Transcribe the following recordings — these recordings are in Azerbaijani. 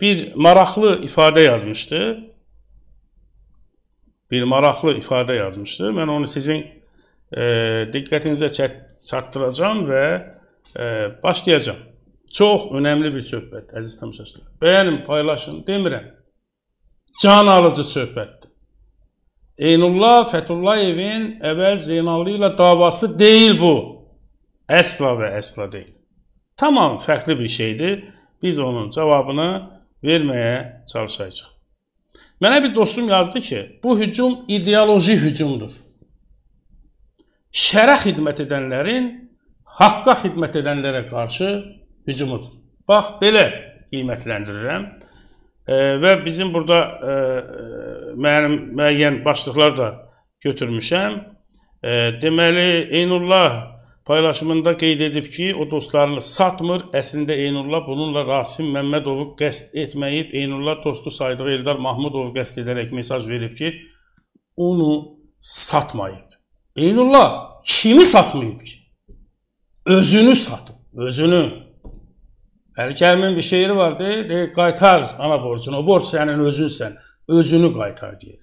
bir maraqlı ifadə yazmışdı. Bir maraqlı ifadə yazmışdı. Mən onu sizin e, diqqətinizə çatdıracağam və e, başlayacağam. Çox önəmli bir söhbət, əziz tamaşaçılar. Bəyənin, paylaşın demirəm. Can alıcı söhbətdir. Eynullah Fətullayevin əvvəl Zeynallı ilə davası deyil bu. Əsla və əsla deyil. Tamam, fərqli bir şeydir biz onun cavabını verməyə çalışacağıq. Mənə bir dostum yazdı ki, bu hücum ideoloji hücumdur. Şərə xidmət edənlərin haqqa xidmət edənlərə qarşı hücumudur. Bax, belə qiymətləndirirəm. E, və bizim burada e, mənim müəyyən başlıqlar da götürmüşəm. E, deməli, Eynullah Paylaşımında qeyd edib ki, o dostlarını satmır. Əslində Eynurla bununla Rasim Məmmədovu qəsd etməyib, Eynurla dostu saydığı Eldar Mahmudovu qəsd edərək mesaj verib ki, onu satmayıb. Eynurla kimi satmayıb ki? Özünü satıb, özünü. Əlkərimin bir şeiri vardı, deyir, qaytar ana borcunu, o borc sənin özünsən, özünü qaytar deyir.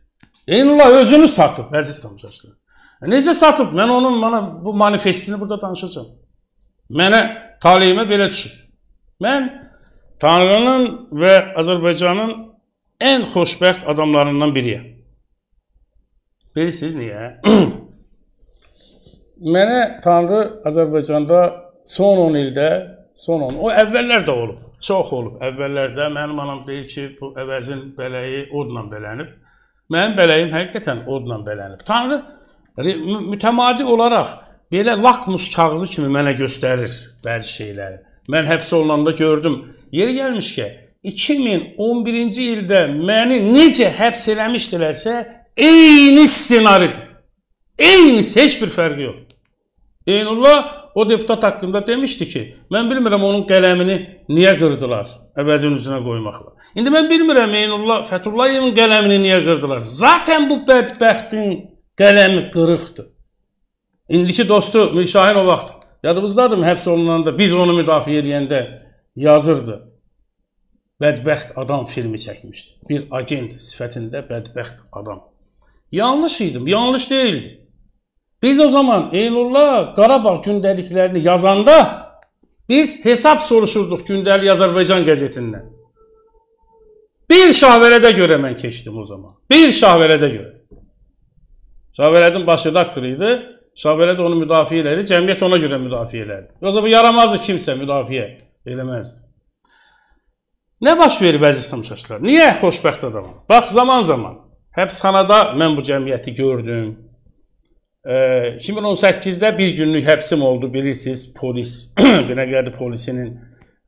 Eynurla özünü satıb, əziz tamcaçlar. Necə satıb? Mən onun mənə bu manifestini burada danışacağam. Mənə taleyimə belə düşüb. Mən Tanrının və Azərbaycanın ən xoşbəxt adamlarından biriyəm. Bilirsiniz niyə? Mənə Tanrı Azərbaycanda son 10 ildə, son 10, o əvvəllər də olub. Çox olub. Əvvəllərdə mənim anam deyir ki, bu əvəzin beləyi odla belənib. Mənim bələyim həqiqətən odla belənib. Tanrı Yəni, mütəmadi olaraq belə lakmus kağızı kimi mənə göstərir bəzi şeyləri. Mən həbs olunanda gördüm. Yeri gəlmiş ki, 2011-ci ildə məni necə həbs eləmişdilərsə, eyni ssenaridir. Eynisi, heç bir fərqi yox. Eynullah o deputat haqqında demişdi ki, mən bilmirəm onun qələmini niyə qırdılar əvəzin üzünə qoymaqla. İndi mən bilmirəm Eynullah Fətullahevin qələmini niyə qırdılar. Zaten bu bədbəxtin qələm qırıqdır. İndiki dostu Mirşahin o vaxt yadımızdadır mı həbs olunanda biz onu müdafiə edəndə yazırdı. Bədbəxt adam filmi çəkmişdi. Bir agent sifətində bədbəxt adam. Yanlış idim, yanlış değildi. Biz o zaman Eynurla Qarabağ gündəliklərini yazanda biz hesab soruşurduq gündəlik Azərbaycan qəzetindən. Bir şahvərədə görə mən keçdim o zaman. Bir şahvərədə görə. Şavelədin baş redaktoru idi. Şaveləd onu müdafiə elədi, cəmiyyət ona görə müdafiə elədi. Yoxsa bu yaramazdı kimsə müdafiə eləməzdi. Nə baş verib əziz tamaşaçılar? Niyə xoşbəxt adamam? Bax zaman-zaman həbsxanada mən bu cəmiyyəti gördüm. E, 2018-də bir günlük həbsim oldu, bilirsiniz, polis, Binəqədi polisinin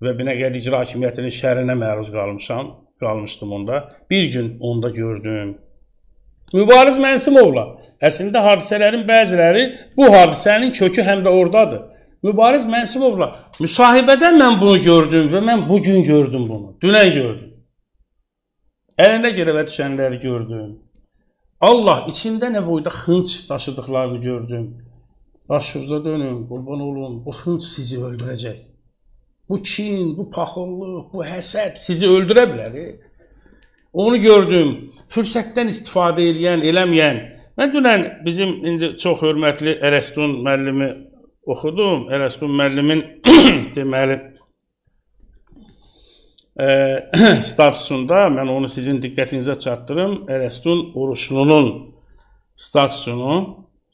və Binəqədi icra hakimiyyətinin şərinə məruz qalmışam, qalmışdım onda. Bir gün onda gördüm. Mübariz Mənsimovla. Əslində hadisələrin bəziləri bu hadisənin kökü həm də ordadır. Mübariz Mənsimovla müsahibədə mən bunu gördüm və mən bu gün gördüm bunu. Dünən gördüm. Əlinə girəvə düşənləri gördüm. Allah içində nə boyda xınç daşıdıqlarını gördüm. Başınıza dönün, qurban olun. Bu xınç sizi öldürəcək. Bu kin, bu paxıllıq, bu həsəd sizi öldürə bilər. E? onu gördüm, fürsətdən istifadə eləyən, eləməyən. Mən dünən bizim indi çox hörmətli Ərəstun müəllimi oxudum. Ərəstun müəllimin deməli ə, e, statusunda mən onu sizin diqqətinizə çatdırım. Ərəstun Oruçlunun statusunu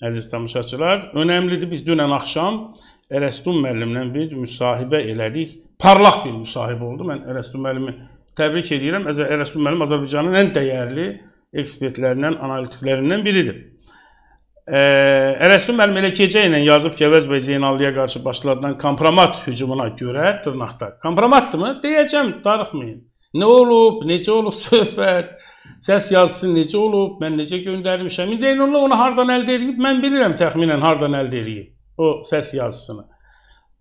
əziz tamaşaçılar, önəmlidir. Biz dünən axşam Ərəstun müəllimlə bir müsahibə elədik. Parlaq bir müsahibə oldu. Mən Ərəstun müəllimi təbrik edirəm. Ərəstul mənim Azərbaycanın ən dəyərli ekspertlərindən, analitiklərindən biridir. Ərəstul müəllim elə gecə ilə yazıb ki, Əvəz bəy Zeynallıya qarşı başladılan kompromat hücumuna görə dırnaqda. Kompromatdımı? Deyəcəm, darıxmayın. Nə olub, necə olub söhbət, səs yazısı necə olub, mən necə göndərmişəm. İndi Eynurlu onu hardan əldə edib, mən bilirəm təxminən hardan əldə edib o səs yazısını.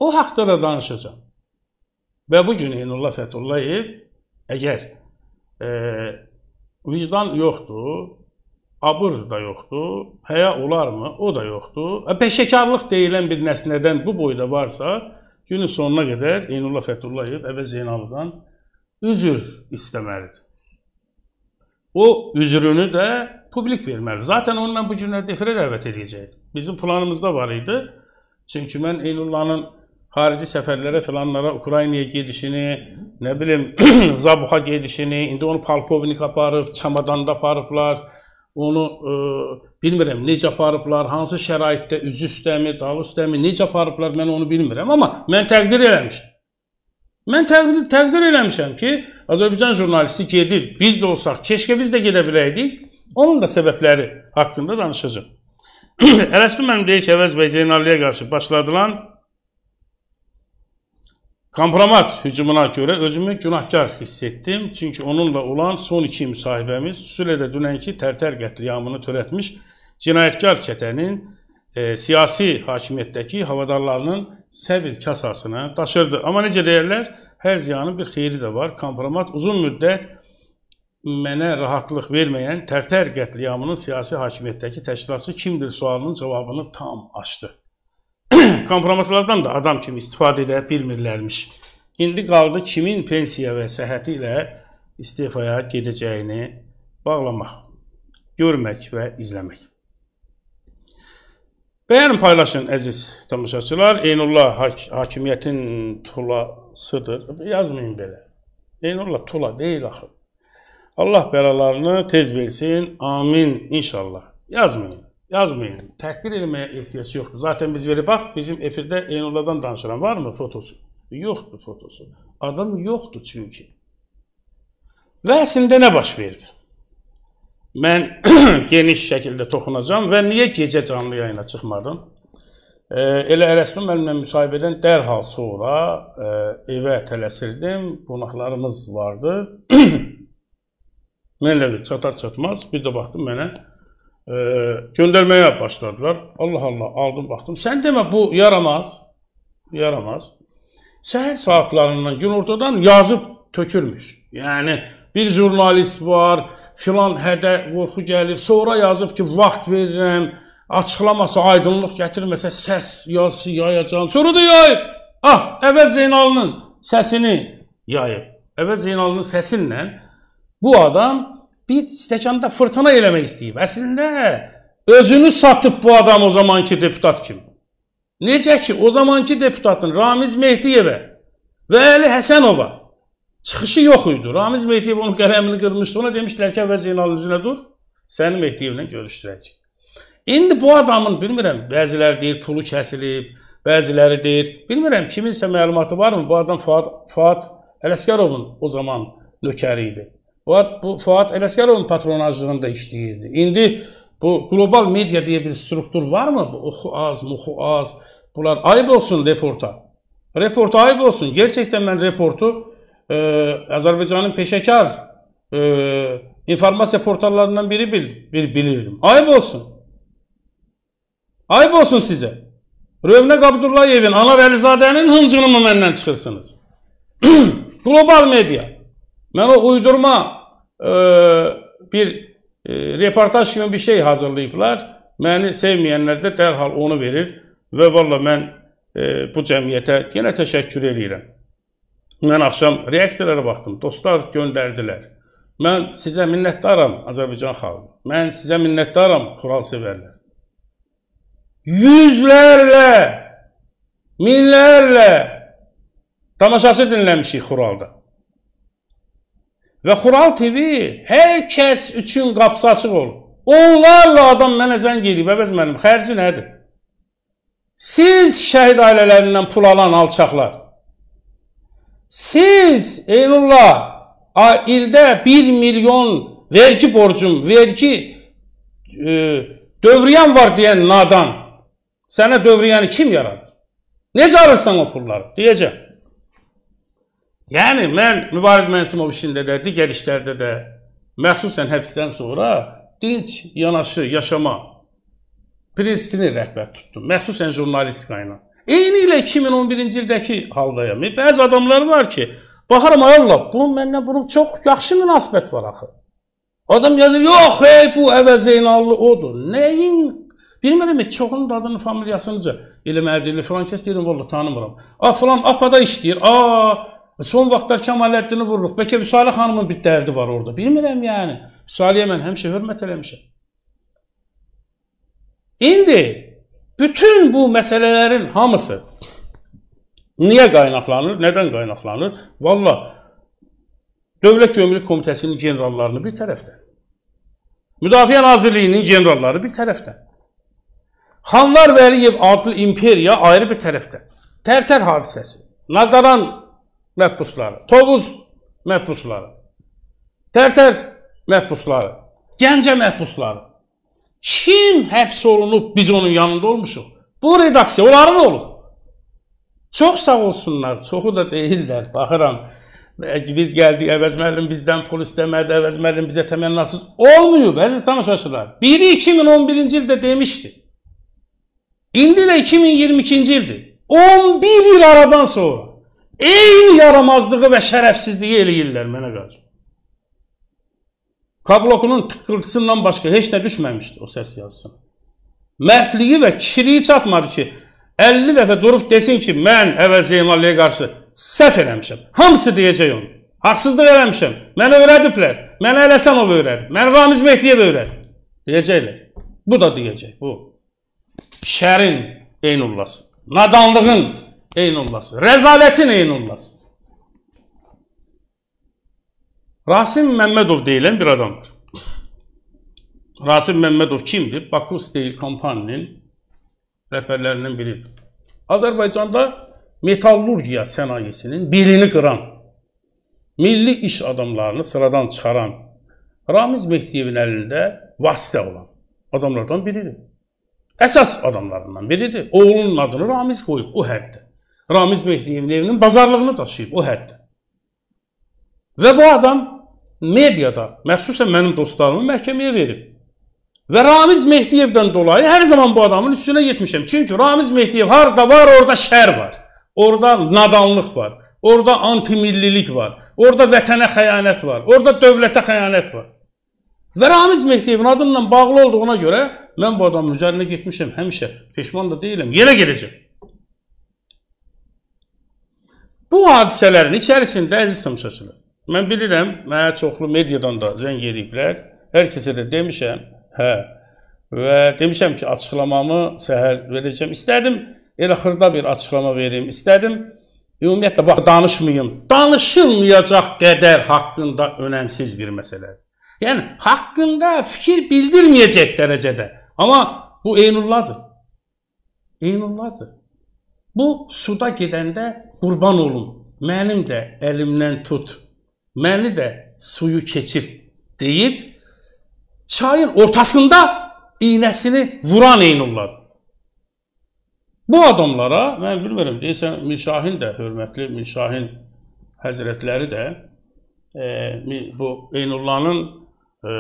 O haqda da danışacağam. Və bu gün Eynullah Fəthullayev Əgər e, vicdan yoxdur, abırz da yoxdur, həya olarmı? O da yoxdur. E, peşəkarlıq deyilən bir nəsnədən bu boyda varsa, günün sonuna qədər Eynullah Fəthullayev əvvəl Zeynalıdan üzr istəməlidir. O üzrünü də publik verməlidir. Zaten onu mən bu günlər defirə dəvət edəcəyəm. Bizim planımızda var idi. Çünki mən Eynullahın xarici səfərlərə filanlara Ukraynaya gedişini, nə bilim, Zabuxa gedişini, indi onu polkovnik aparıb, çamadanda aparıblar. Onu ə, e, bilmirəm necə aparıblar, hansı şəraitdə üzü üstəmi, dağı üstəmi, necə aparıblar, mən onu bilmirəm, amma mən təqdir eləmişəm. Mən təqdir, təqdir eləmişəm ki, Azərbaycan jurnalisti gedir. Biz də olsaq, keşkə biz də gedə biləydik. Onun da səbəbləri haqqında danışacağam. Ələsbi mənim deyir ki, Əvəz bəy Zeynaliyə qarşı başladılan Kompromat hücumuna görə özümü günahkar hiss etdim. Çünki onunla olan son iki müsahibəmiz Süleydə dünənki Tərtər qətliamını törətmiş cinayətkar çətənin e, siyasi hakimiyyətdəki havadarlarının səbir kasasına daşırdı. Amma necə deyirlər, hər ziyanın bir xeyri də var. Kompromat uzun müddət mənə rahatlıq verməyən Tərtər qətliamının siyasi hakimiyyətdəki təşkilatçısı kimdir sualının cavabını tam açdı. kompromislardan da adam kimi istifadə edə bilmirlərmiş. İndi qaldı kimin pensiya və səhhəti ilə istifaya gedəcəyini bağlamaq, görmək və izləmək. Bəyənin, paylaşın əziz tamaşaçılar. Eynullah hak hakimiyyətin tulasıdır. Yazmayın belə. Eynullah tula deyil axı. Allah bəlalarını tez versin. Amin inşallah. Yazmayın yazmayın. Təhqir eləməyə ehtiyac yoxdur. Zaten biz verib bax, bizim efirdə Eynulladan danışıram. Varmı fotosu? Yoxdur fotosu. Adam yoxdur çünki. Və əslində nə baş verib? Mən geniş şəkildə toxunacağam və niyə gecə canlı yayına çıxmadım? E, elə Ələsmin müəllimlə müsahibədən dərhal sonra e, evə tələsirdim. Qonaqlarımız vardı. Mənlə çatar çatmaz bir də baxdım mənə e, göndermeye başladılar. Allah Allah aldım baktım. Sen deme bu yaramaz. Yaramaz. Seher saatlarından gün ortadan yazıp tökülmüş. Yani bir jurnalist var, filan hədə qorxu gəlib, sonra yazıb ki, vaxt verirəm, açıqlamasa, aydınlıq gətirməsə səs yazısı yayacağam. Sonra da yayıb. Ah, Əvəz Zeynalının səsini yayıb. Əvəz Zeynalının səsinlə bu adam bir stəkanda fırtına eləmək istəyib. Əslində özünü satıb bu adam o zamanki deputat kimi. Necə ki, o zamanki deputatın Ramiz Mehdiyevə və Əli Həsənova çıxışı yox idi. Ramiz Mehdiyev onun qələmini qırmışdı. Ona demişdilər ki, əvvəl Zeynalın üzünə dur, səni Mehdiyevlə görüşdürək. İndi bu adamın, bilmirəm, bəziləri deyir pulu kəsilib, bəziləri deyir, bilmirəm, kiminsə məlumatı varmı? Bu adam Fuad, Fuad Ələsgərovun o zaman nökəri idi. Fuat, bu Fuat Eleskeroğlu'nun patronajlığında işleyirdi. Şimdi bu global medya diye bir struktur var mı? Bu oku az, muhu az. Bunlar ayıp olsun reporta. Reporta ayıp olsun. Gerçekten ben reportu e, Azerbaycan'ın peşekar e, informasya portallarından biri bil, bir bilirim. Ayıp olsun. Ayıp olsun size. Rövnek Abdullayev'in, Ana Velizade'nin hıncını mı benden çıkırsınız? global medya. Ben o uydurma bir e, reportaj kimi bir şey hazırlayıblar. Məni sevməyənlər də dərhal onu verir və valla mən e, bu cəmiyyətə yenə təşəkkür edirəm. Mən axşam reaksiyalara baxdım. Dostlar göndərdilər. Mən sizə minnətdaram Azərbaycan xalqı. Mən sizə minnətdaram Xural sevərlər. Yüzlərlə, minlərlə tamaşaçı dinləmişik Xuralda. Və Xural TV hər kəs üçün qapısı açıq olur. Onlarla adam mənə zəng edib, əvəz mənim, xərci nədir? Siz şəhid ailələrindən pul alan alçaqlar, siz Eylullah ildə 1 milyon vergi borcum, vergi e, dövriyan var deyən nadan, sənə dövriyanı kim yaradır? Necə alırsan o pulları? Deyəcəm. Yəni mən Mübariz Mənsimovişində də, digər işlərdə də məxsusən həbsdən sonra dinç yanaşı yaşama prinsipini rəhbər tutdum. Məxsusən jurnalistika ilə. Eyni ilə 2011-ci ildəki haldayam. Bəzi adamlar var ki, baxaram ay Allah, bunun məndən bunun çox yaxşı münasibət var axı. Adam yazır, yox, hey bu əvəz Zeynallı odur. Nəyin Bilmirəm, çoxunun adını, familiyasını elə mənə deyirlər, filan kəs deyirəm, vallah tanımıram. A filan APA-da işləyir. A Son vaxtlar Kamaləddini vururuq. Bəlkə Vüsalə xanımın bir dərdi var orada. Bilmirəm yəni. Vüsaliyə mən həmişə hörmət eləmişəm. İndi bütün bu məsələlərin hamısı niyə qaynaqlanır? Nədən qaynaqlanır? Valla Dövlət Gömrük Komitəsinin generallarını bir tərəfdən, Müdafiə Nazirliyinin generalları bir tərəfdən, Xanlar Vəliyev adlı imperiya ayrı bir tərəfdən, Tərtər -tər hadisəsi, Nadaran məhbusları, Tovuz məhbusları, Tərtər məhbusları, Gəncə məhbusları. Kim həbs olunub biz onun yanında olmuşuq? Bu redaksiya onların olub. Çox sağ olsunlar, çoxu da deyirlər. Baxıram, biz gəldik, əvəz müəllim bizdən pul istəmədi, əvəz müəllim bizə təmənnasız olmuyub, əziz tamaşaçılar. Biri 2011-ci ildə demişdi. İndi də 2022-ci ildir. 11 il aradan sonra eyni yaramazlığı və şərəfsizliyi eləyirlər mənə qarşı. Kablokunun tıqqıltısından başqa heç nə düşməmişdi o səs yazısına. Mərdliyi və kişiliyi çatmadı ki, 50 dəfə durub desin ki, mən əvəz Zeynaliyə qarşı səhv eləmişəm. Hamısı deyəcək onu. Haqsızlıq eləmişəm. Mənə öyrədiblər. Mənə Ələsənov öyrər. Mən Ramiz Mehdiyev öyrər. Deyəcəklər. Bu da deyəcək, bu. Şərin eynullası. Nadanlığın eynullası, rəzalətin eynullası. Rasim Məmmədov deyilən bir adam var. Rasim Məmmədov kimdir? Baku Steel Company-nin rəhbərlərindən biridir. Azərbaycanda metallurgiya sənayesinin belini qıran, milli iş adamlarını sıradan çıxaran, Ramiz Mehdiyevin əlində vasitə olan adamlardan biridir. Əsas adamlarından biridir. Oğlunun adını Ramiz qoyub o həddə. Ramiz Mehdiyevlevinin bazarlığını daşıyıb o hədd. Və bu adam mediada, məxsusən mənim dostlarımı məhkəməyə verib. Və Ramiz Mehdiyevdən dolayı hər zaman bu adamın üstünə getmişəm. Çünki Ramiz Mehdiyev harda var, orada şər var. Orada nadanlıq var. Orada antimillilik var. Orada vətənə xəyanət var. Orada dövlətə xəyanət var. Və Ramiz Mehdiyevin adından bağlı olduğuna görə mən bu adamın üzərinə getmişəm həmişə. Peşman da deyiləm. Yerə gedəcəm. Bu hadisələrin içərisində əziz tamaşaçılar, mən bilirəm, mənə çoxlu mediadan da zəng ediblər. Hər kəsə də demişəm, hə. Və demişəm ki, açıqlamamı səhər verəcəm. İstərdim elə xırda bir açıqlama verim. İstərdim ümumiyyətlə bax danışmayım. Danışılmayacaq qədər haqqında önəmsiz bir məsələdir. Yəni haqqında fikir bildirməyəcək dərəcədə. Amma bu Eynullahdır. Eynullahdır. Bu suda gedəndə qurban olum. Mənim də əlimdən tut. Məni də suyu keçir deyib çayın ortasında iynəsini vuran Eynulladır. Bu adamlara mən bilmirəm deyəsən Mirşahin də hörmətli Mirşahin həzrətləri də e, bu Eynullahın e,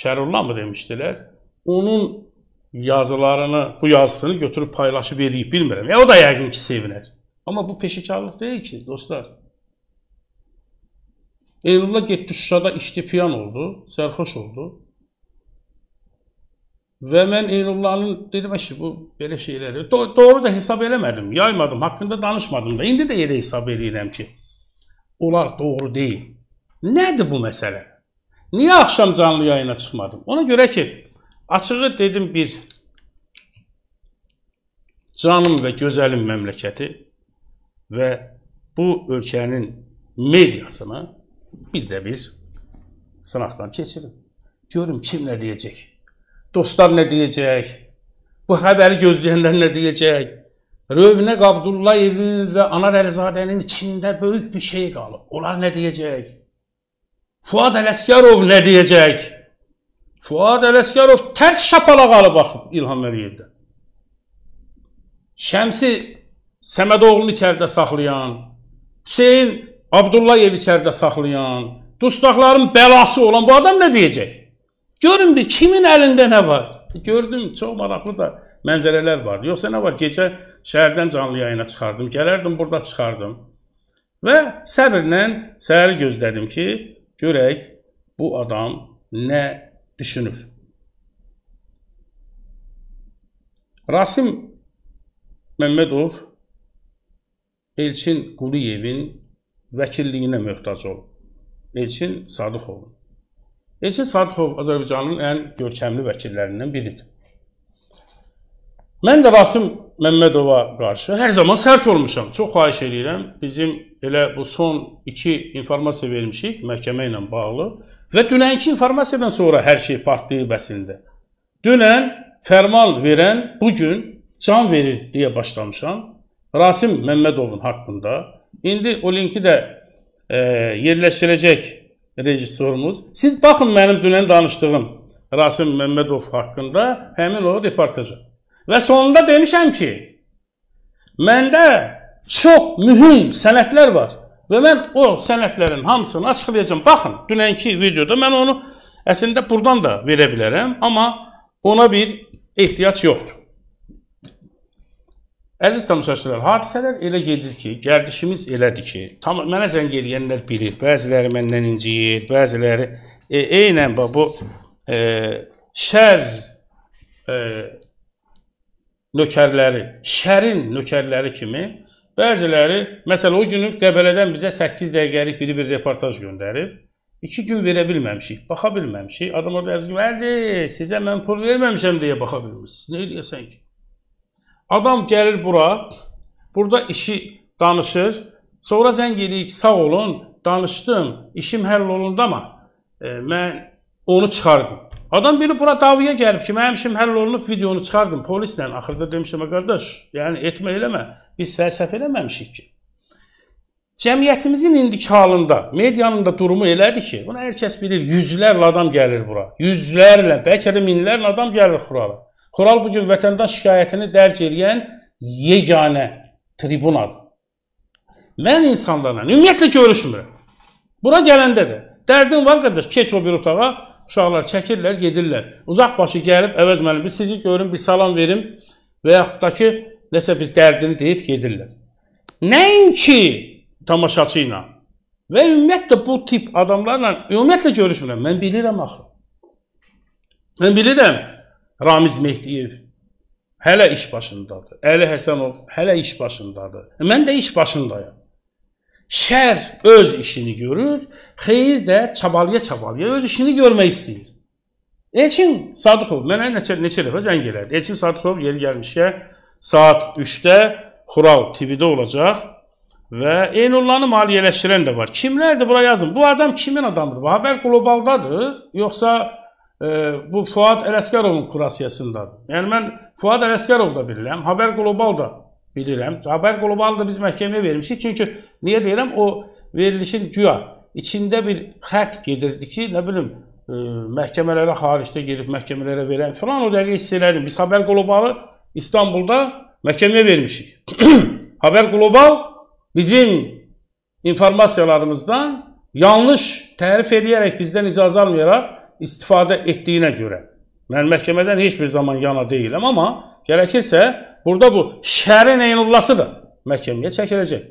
Şərullah mı demişdilər? Onun yazılarını, bu yazısını götürüb paylaşıb eləyib, bilmirəm. Ya, e, o da yəqin ki, sevinər. Amma bu peşəkarlıq deyil ki, dostlar. Eylullah getdi Şuşada içdi, piyan oldu, sərxoş oldu. Və mən Eynullahın dedim, "Əşi bu belə şeyləri do doğru da hesab eləmədim, yaymadım, haqqında danışmadım da. İndi də elə hesab eləyirəm ki, onlar doğru deyil. Nədir bu məsələ? Niyə axşam canlı yayına çıxmadım? Ona görə ki, Açığı dedim bir canım və gözəlim məmləkəti və bu ölkənin mediasını bir də bir sınaqdan keçirin. Görüm kim nə deyəcək. Dostlar nə deyəcək? Bu xəbəri gözləyənlər nə deyəcək? Rövnəq Abdullayevin və Anar Əlizadənin içində böyük bir şey qalıb. Onlar nə deyəcək? Fuad Ələsgərov nə deyəcək? Fuad Ələsgərov tərs şapalaq alıb axıb İlham Əliyevdən. Şəmsi Səmədoğlunu içəridə saxlayan, Hüseyn Abdullayev içəridə saxlayan, dustaqların bəlası olan bu adam nə deyəcək? Görün bir kimin əlində nə var? E, gördüm, çox maraqlı da mənzərələr var. Yoxsa nə var? Gecə şəhərdən canlı yayına çıxardım, gələrdim, burada çıxardım. Və səbirlə səhəri gözlədim ki, görək bu adam nə düşünür. Rasim Məmmədov Elçin Quliyevin vəkilliyinə möhtac olub. Elçin Sadıxov. Elçin Sadıxov Azərbaycanın ən görkəmli vəkillərindən biridir. Mən də Vasım Məmmədova qarşı hər zaman sərt olmuşam. Çox xahiş eləyirəm, bizim elə bu son 2 informasiya vermişik məhkəmə ilə bağlı və dünənki informasiyadan sonra hər şey partlayıb əslində. Dünən fərman verən bu gün can verir deyə başlamışam. Rasim Məmmədovun haqqında. İndi o linki də e, yerləşdirəcək rejissorumuz. Siz baxın mənim dünən danışdığım Rasim Məmmədov haqqında həmin o reportaja. Və sonunda demişəm ki, məndə çox mühüm sənətlər var və mən o sənətlərin hamısını açıqlayacağım. Baxın, dünənki videoda mən onu əslində burdan da verə bilərəm, amma ona bir ehtiyac yoxdur. Əziz tamaşaçılar, hadisələr elə gedir ki, gərdişimiz elədir ki, tam mənə zəng edənlər bilir, bəziləri məndən inciyir, bəziləri e, eynən bu e, şər e, nökərləri, şərin nökərləri kimi bəziləri, məsələn, o günü Qəbələdən bizə 8 dəqiqəlik biri bir reportaj göndərib. 2 gün verə bilməmişik, baxa bilməmişik. Adam orada yazır ki, "Mərdi, sizə mən pul verməmişəm" deyə baxa bilmirsiniz. Nə eləyəsən ki? Adam gəlir bura, burada işi danışır. Sonra zəng eləyir ki, "Sağ olun, danışdım, işim həll olundu amma e, mən onu çıxardım." Adam biri bura davaya gəlib ki, mənim işim həll olunub, videonu çıxardım polislə. Axırda demişəm, qardaş, yəni etmə eləmə. Biz səhv səhv eləməmişik ki. Cəmiyyətimizin indiki halında, medianın da durumu elədir ki, bunu hər kəs bilir, yüzlərlə adam gəlir bura. Yüzlərlə, bəlkə də minlərlə adam gəlir Xurala. Xural bu gün vətəndaş şikayətini dərc edən yeganə tribunadır. Mən insanlarla ümumiyyətlə görüşmürəm. Bura gələndə də dərdim var qardaş, keç o bir otağa, Uşaqlar çəkirlər, gedirlər. Uzaq başı gəlib, əvəz müəllim, bir sizi görüm, bir salam verim və yaxud da ki, nəsə bir dərdini deyib gedirlər. Nəinki tamaşaçı ilə və ümumiyyətlə bu tip adamlarla ümumiyyətlə görüşmürəm. Mən bilirəm axı. Mən bilirəm Ramiz Mehdiyev hələ iş başındadır. Əli Həsənov hələ iş başındadır. Mən də iş başındayam. Şər öz işini görür, xeyir də çabalaya-çabalaya öz işini görmək istəyir. Elçin Sadıqov mənə neçə neçə dəfə zəng elədi. Elçin Sadıqov yeri gəlmişkə saat 3-də Xural TV-də olacaq və Eynullanı maliyyələşdirən də var. Kimlərdir bura yazın. Bu adam kimin adamıdır? Xəbər qlobaldadır, yoxsa e, bu Fuad Ələsgərovun kurasiyasındadır? Yəni mən Fuad Ələsgərov da bilirəm, Xəbər qlobal da bilirəm. Cavabər Qulubalıdır biz məhkəməyə vermişik. Çünki niyə deyirəm, o verilişin güya içində bir xətt gedirdi ki, nə bilim, ə, e, məhkəmələrə xaricdə gedib məhkəmələrə verən filan o dəqiqə hiss elədim. Biz Xəbər Qulubalı İstanbulda məhkəməyə vermişik. Xəbər Qulubal bizim informasiyalarımızdan yanlış tərif edərək bizdən icazə almayaraq istifadə etdiyinə görə Mən məhkəmədən heç bir zaman yana deyiləm, amma gərəkirsə burada bu şərin eynullasıdır. Məhkəməyə çəkiləcək.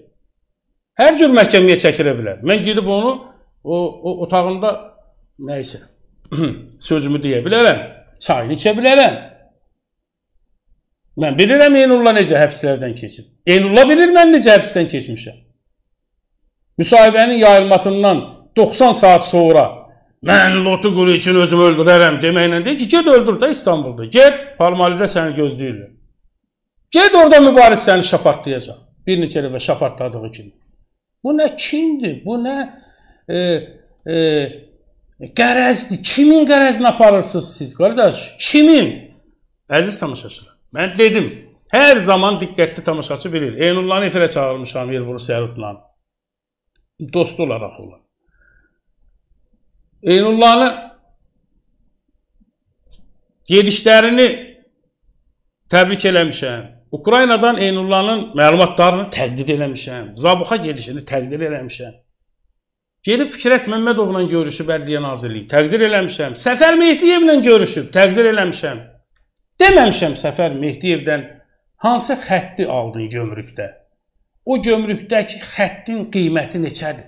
Hər cür məhkəməyə çəkilə bilər. Mən gedib onu o, o otağında nə isə sözümü deyə bilərəm, çayını içə bilərəm. Mən bilirəm Eynulla necə həbslərdən keçib. Eynulla bilir mən necə həbsdən keçmişəm. Müsahibənin yayılmasından 90 saat sonra mən lotu quru üçün özümü öldürərəm deməklə deyir ki, get öldür də İstanbulda. Get, Parmalidə səni gözləyirlər. Get orada mübariz səni şapartlayacaq. Bir neçə dəfə şapartladığı kimi. Bu nə kindir? Bu nə e, e, qərəzdir? Kimin qərəzini aparırsınız siz, qardaş? Kimin? Əziz tamaşaçılar, mən dedim, hər zaman diqqətli tamaşaçı bilir. Eynullanı efirə çağırmışam Elbrus Sərutla. Dost olaraq olar. Eynullahlı gedişlerini təbrik eləmişəm. Ukraynadan Eynullahın məlumatlarını təqdid eləmişəm. Zabuxa gedişini təqdir eləmişəm. Gedib Fikrət Məmmədovla görüşüb Ədliyyə Nazirliyi, təqdir eləmişəm. Səfər Mehdiyevlə görüşüb, təqdir eləmişəm. Deməmişəm Səfər Mehdiyevdən hansı xətti aldın gömrükdə? O gömrükdəki xəttin qiyməti neçədir?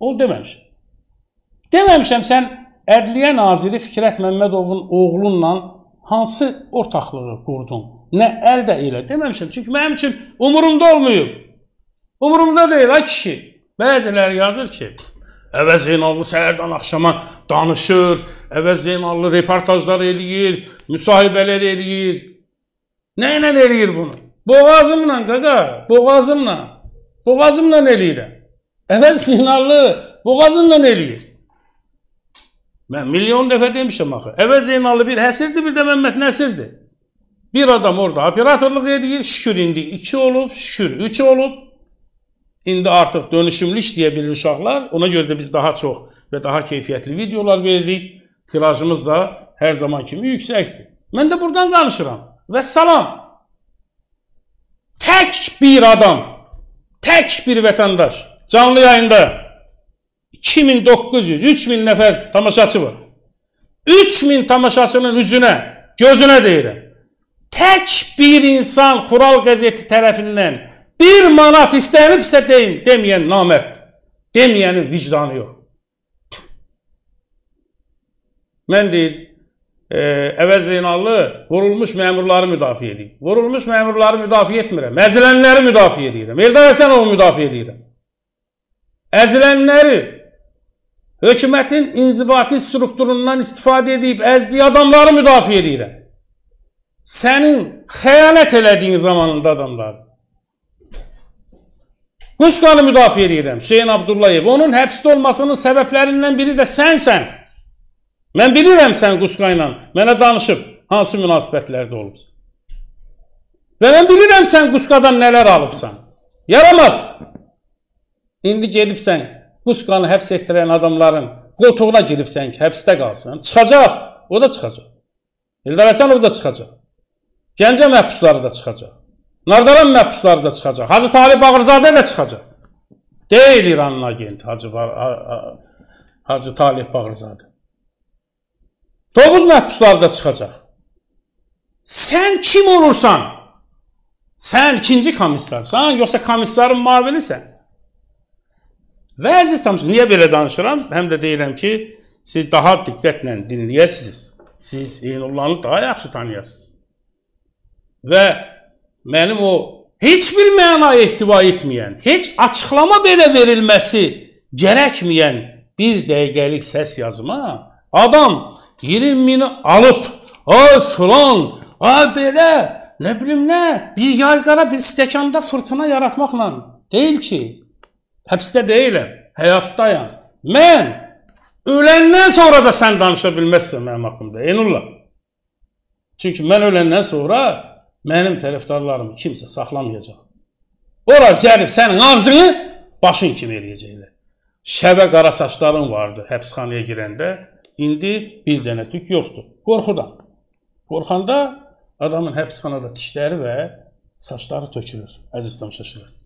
Onu deməmişəm. Deməmişəm sən Ədliyyə naziri Fikrət Məmmədovun oğlunla hansı ortaqlığı qurdun? Nə əldə elə? Deməmişəm, çünki mənim üçün umurumda olmayıb. Umurumda deyil, ay kişi. Bəziləri yazır ki, Əvəz Zeynallı səhərdən axşama danışır, Əvəz Zeynallı reportajlar eləyir, müsahibələr eləyir. Nə ilə eləyir bunu? Boğazımla qaqa, boğazımla. Boğazımla eləyirəm. Əvəz Zeynallı boğazımla eləyir. Mən milyon dəfə demişəm axı. Əvvəl Zeynallı bir həsirdir, bir də Məmməd Nəsirdir. Bir adam orada operatorluq edir, şükür indi 2 olub, şükür 3 olub. İndi artıq dönüşümlü işləyə bilir uşaqlar. Ona görə də biz daha çox və daha keyfiyyətli videolar veririk. Tirajımız da hər zaman kimi yüksəkdir. Mən də buradan danışıram. Və salam. Tək bir adam, tək bir vətəndaş canlı yayında 2900, 3000 nəfər tamaşaçı var. 3000 tamaşaçının üzünə, gözünə deyirəm. Tək bir insan Xural qəzeti tərəfindən 1 manat istənibsə deyin, deməyən namərd. Deməyənin vicdanı yox. Mən deyir, e, Əvəz Zeynallı vurulmuş məmurları müdafiə edir. Vurulmuş məmurları müdafiə etmirəm. Əzilənləri müdafiə edirəm. Eldar Həsənovu müdafiə edirəm. Əzilənləri hökumətin inzibati strukturundan istifadə edib əzdiyi adamları müdafiə edirəm. Sənin xəyanət elədiyin zamanında adamlar. Qusqanı müdafiə edirəm, Hüseyin Abdullayev. Onun həbsdə olmasının səbəblərindən biri də sənsən. Mən bilirəm sən Qusqa ilə mənə danışıb hansı münasibətlərdə olubsan. Və mən bilirəm sən Qusqadan nələr alıbsan. Yaramaz. İndi gedibsən Qusqanı həbs etdirən adamların qoltuğuna giribsən ki, həbsdə qalsın, çıxacaq, o da çıxacaq. Eldar Əsənov da çıxacaq. Gəncə məhbusları da çıxacaq. Nardaran məhbusları da çıxacaq. Hacı Talib Bağırzadə də çıxacaq. Deyil İranın agenti Hacı, Hacı Talib Bağırzadə. 9 məhbuslar da çıxacaq. Sən kim olursan, sən ikinci komissarsan, yoxsa komissarın mavilisən. Və əziz tanışlar, niyə belə danışıram? Həm də deyirəm ki, siz daha diqqətlə dinləyəsiniz. Siz Eynullanı daha yaxşı tanıyasınız. Və mənim o heç bir mənaya ehtiva etməyən, heç açıqlama belə verilməsi gərəkməyən bir dəqiqəlik səs yazma adam 20 mini alıb, ay filan, ay belə, nə bilim nə, bir yaygara bir stəkanda fırtına yaratmaqla deyil ki, Həbsdə deyiləm, həyatdayam. Mən öləndən sonra da sən danışa bilməzsən mənim haqqımda, Eynullah. Çünki mən öləndən sonra mənim tərəfdarlarımı kimsə saxlamayacaq. Onlar gəlib sənin ağzını başın kimi eləyəcəklər. Şəvə qara saçların vardı həbsxanaya girəndə, indi bir dənə tük yoxdur. Qorxudan. Qorxanda adamın həbsxanada dişləri və saçları tökülür, əziz tamaşaçılar.